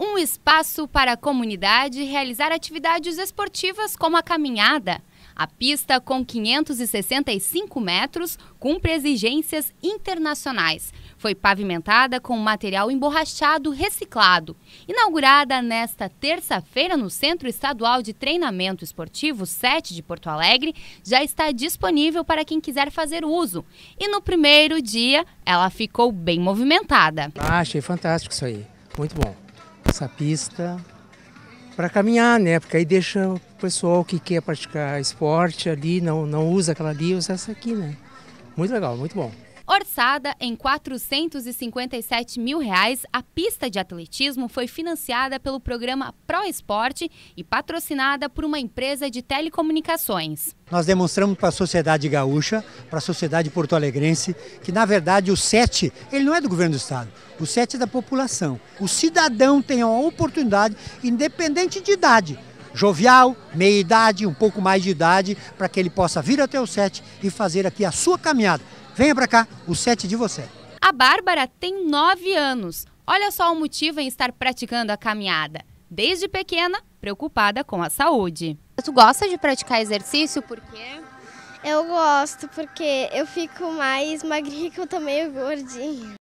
Um espaço para a comunidade realizar atividades esportivas como a caminhada. A pista, com 565 metros, cumpre exigências internacionais, foi pavimentada com material emborrachado reciclado. Inaugurada nesta terça-feira no Centro Estadual de Treinamento Esportivo 7 de Porto Alegre, já está disponível para quem quiser fazer uso. E no primeiro dia, ela ficou bem movimentada. Ah, achei fantástico isso aí. Muito bom. Essa pista para caminhar, né? Porque aí deixa o pessoal que quer praticar esporte ali, não, não usa aquela ali, usa essa aqui, né? Muito legal, muito bom. Orçada em 457 mil reais, a pista de atletismo foi financiada pelo programa Pro Esporte e patrocinada por uma empresa de telecomunicações. Nós demonstramos para a sociedade gaúcha, para a sociedade porto-alegrense, que na verdade o SET, ele não é do governo do estado, o SET é da população. O cidadão tem a oportunidade, independente de idade, jovial, meia idade, um pouco mais de idade, para que ele possa vir até o set e fazer aqui a sua caminhada. Venha para cá, o set de você. A Bárbara tem 9 anos. Olha só o motivo em estar praticando a caminhada. Desde pequena, preocupada com a saúde. Tu gosta de praticar exercício por quê? Eu gosto porque eu fico mais magrinha que eu tô meio gordinha.